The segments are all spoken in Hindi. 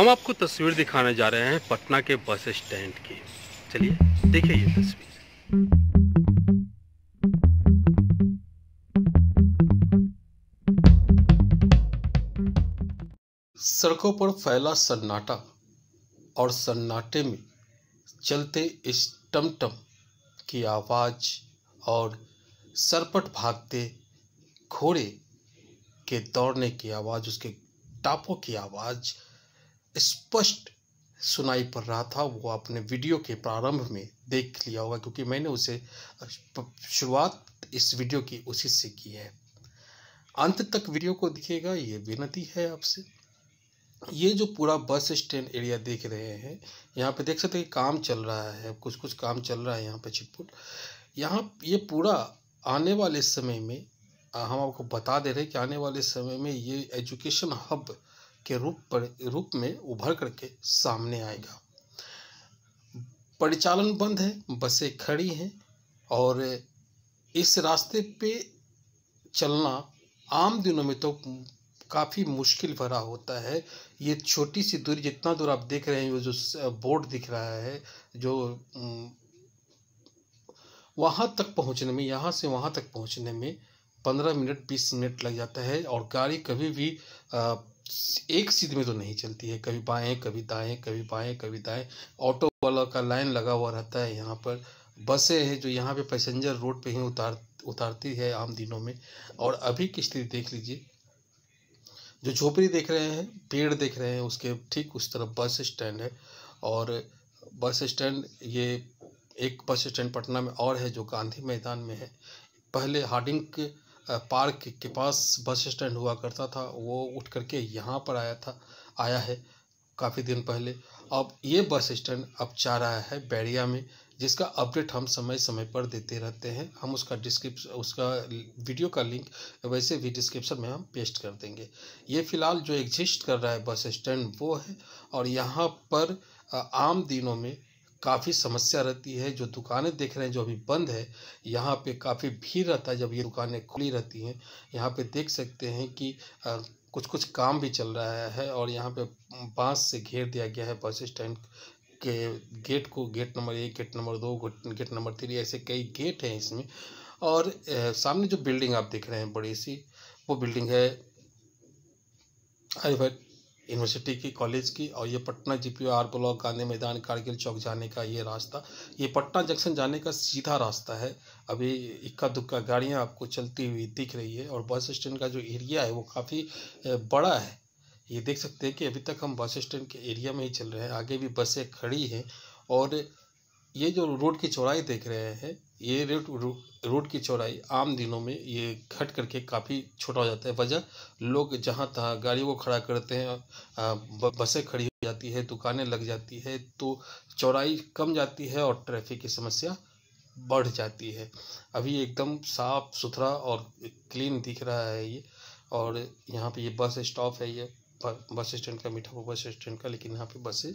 हम आपको तस्वीर दिखाने जा रहे हैं पटना के बस स्टैंड की चलिए देखिए ये तस्वीर सड़कों पर फैला सन्नाटा और सन्नाटे में चलते इस टमटम की आवाज़ और सरपट भागते घोड़े के दौड़ने की आवाज़ उसके टापों की आवाज़ स्पष्ट सुनाई पड़ रहा था वो आपने वीडियो के प्रारंभ में देख लिया होगा क्योंकि मैंने उसे शुरुआत इस वीडियो की उसी से की है अंत तक वीडियो को दिखेगा ये विनती है आपसे ये जो पूरा बस स्टैंड एरिया देख रहे हैं यहाँ पे देख सकते हैं काम चल रहा है कुछ कुछ काम चल रहा है यहाँ पे छिटपुट यहाँ ये पूरा आने वाले समय में हम आपको बता दे रहे हैं कि आने वाले समय में ये एजुकेशन हब के रूप पर रूप में उभर करके सामने आएगा परिचालन बंद है बसें खड़ी हैं और इस रास्ते पे चलना आम दिनों में तो काफ़ी मुश्किल भरा होता है ये छोटी सी दूरी जितना दूर आप देख रहे हैं वो जो बोर्ड दिख रहा है जो वहाँ तक पहुँचने में यहाँ से वहाँ तक पहुँचने में पंद्रह मिनट बीस मिनट लग जाता है और गाड़ी कभी भी एक सीध में तो नहीं चलती है कभी बाएं कभी दाएं कभी बाएं कभी दाएं ऑटो वाला का लाइन लगा हुआ रहता है यहाँ पर बसें हैं जो यहाँ पे पैसेंजर रोड पे ही उतार उतारती है आम दिनों में और अभी की स्थिति देख लीजिए जो झोपड़ी देख रहे हैं पेड़ देख रहे हैं उसके ठीक उस तरफ बस स्टैंड है और बस स्टैंड ये एक बस स्टैंड पटना में और है जो गांधी मैदान में है पहले हार्डिंग पार्क के पास बस स्टैंड हुआ करता था वो उठ करके यहाँ पर आया था आया है काफ़ी दिन पहले अब ये बस स्टैंड अब जा रहा है बैरिया में जिसका अपडेट हम समय समय पर देते रहते हैं हम उसका डिस्क्रिप्शन उसका वीडियो का लिंक वैसे भी डिस्क्रिप्शन में हम पेस्ट कर देंगे ये फ़िलहाल जो एग्जिस्ट कर रहा है बस स्टैंड वो है और यहाँ पर आम दिनों में काफ़ी समस्या रहती है जो दुकानें देख रहे हैं जो अभी बंद है यहाँ पे काफ़ी भीड़ रहता है जब ये दुकानें खुली रहती हैं यहाँ पे देख सकते हैं कि आ, कुछ कुछ काम भी चल रहा है और यहाँ पे बांस से घेर दिया गया है बस स्टैंड के गेट को गेट नंबर एक गेट नंबर दो गेट नंबर थ्री ऐसे कई गेट हैं इसमें और आ, सामने जो बिल्डिंग आप देख रहे हैं बड़ी सी वो बिल्डिंग है आई यूनिवर्सिटी की कॉलेज की और ये Patna G P R block Gandhi Maidan Kargil चौक जाने का ये रास्ता ये पटना जंक्शन जाने का सीधा रास्ता है अभी इक्का दुक्का गाड़ियाँ आपको चलती हुई दिख रही है और बस स्टैंड का जो एरिया है वो काफ़ी बड़ा है ये देख सकते हैं कि अभी तक हम बस स्टैंड के एरिया में ही चल रहे हैं आगे भी बसें खड़ी हैं और ये जो रोड की चौड़ाई देख रहे हैं ये रूट रोड की चौड़ाई आम दिनों में ये घट करके काफ़ी छोटा हो जाता है वजह लोग जहाँ तहाँ गाड़ियों को खड़ा करते हैं बसें खड़ी हो जाती है दुकानें लग जाती है तो चौड़ाई कम जाती है और ट्रैफिक की समस्या बढ़ जाती है अभी एकदम साफ सुथरा और क्लीन दिख रहा है ये और यहाँ पे ये बस स्टॉप है ये बस स्टैंड का मीठापुर बस स्टैंड का लेकिन यहाँ पे बसें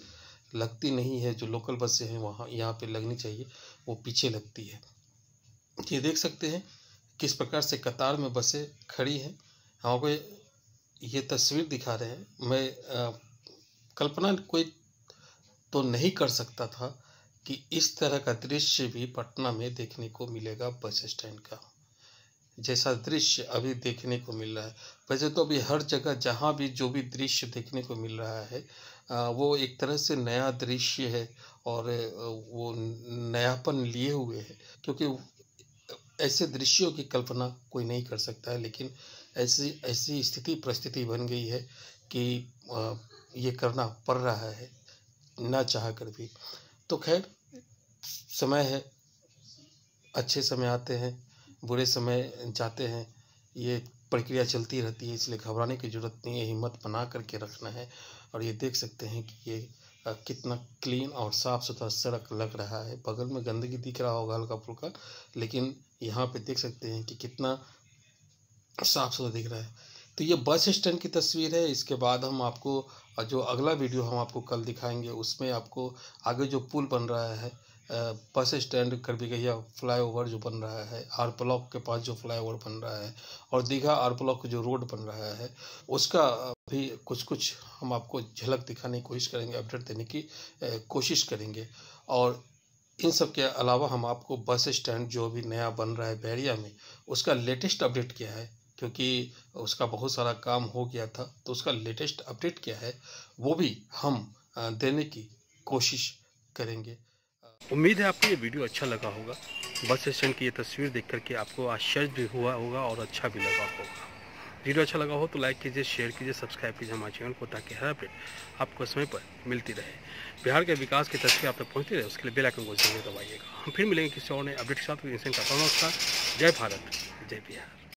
लगती नहीं है जो लोकल बसें हैं वहाँ यहाँ पे लगनी चाहिए वो पीछे लगती है ये देख सकते हैं किस प्रकार से कतार में बसें खड़ी हैं हम आपको ये तस्वीर दिखा रहे हैं मैं आ, कल्पना कोई तो नहीं कर सकता था कि इस तरह का दृश्य भी पटना में देखने को मिलेगा बस स्टैंड का जैसा दृश्य अभी देखने को मिल रहा है वैसे तो अभी हर जगह जहाँ भी जो भी दृश्य देखने को मिल रहा है वो एक तरह से नया दृश्य है और वो नयापन लिए हुए है क्योंकि ऐसे दृश्यों की कल्पना कोई नहीं कर सकता है लेकिन ऐसी ऐसी स्थिति परिस्थिति बन गई है कि ये करना पड़ रहा है ना चाह कर भी तो खैर समय है अच्छे समय आते हैं बुरे समय जाते हैं ये प्रक्रिया चलती रहती है इसलिए घबराने की ज़रूरत नहीं है हिम्मत बना करके रखना है और ये देख सकते हैं कि ये कितना क्लीन और साफ सुथरा सड़क लग रहा है बगल में गंदगी दिख रहा होगा हल्का फुल्का लेकिन यहाँ पे देख सकते हैं कि कितना साफ सुथरा दिख रहा है तो ये बस स्टैंड की तस्वीर है इसके बाद हम आपको जो अगला वीडियो हम आपको कल दिखाएंगे उसमें आपको आगे जो पुल बन रहा है बस स्टैंड कर भी फ्लाई ओवर जो बन रहा है आर ब्लॉक के पास जो फ्लाई ओवर बन रहा है और दीघा आर ब्लॉक जो रोड बन रहा है उसका भी कुछ कुछ हम आपको झलक दिखाने की कोशिश करेंगे अपडेट देने की कोशिश करेंगे और इन सब के अलावा हम आपको बस स्टैंड जो भी नया बन रहा है बैरिया में उसका लेटेस्ट अपडेट क्या है क्योंकि उसका बहुत सारा काम हो गया था तो उसका लेटेस्ट अपडेट क्या है वो भी हम देने की कोशिश करेंगे उम्मीद है आपको ये वीडियो अच्छा लगा होगा बस स्टैंड की ये तस्वीर देख करके आपको आश्चर्य भी हुआ होगा और अच्छा भी लगा होगा वीडियो अच्छा लगा हो तो लाइक कीजिए शेयर कीजिए सब्सक्राइब कीजिए हमारे चैनल को ताकि हर अपडेट आपको समय पर मिलती रहे बिहार के विकास की तस्वीर आप तक पहुँचती रहे उसके लिए बेलाइकन को जरूर दबाइएगा हम फिर मिलेंगे किसी और अपडेट के साथ जय भारत जय बिहार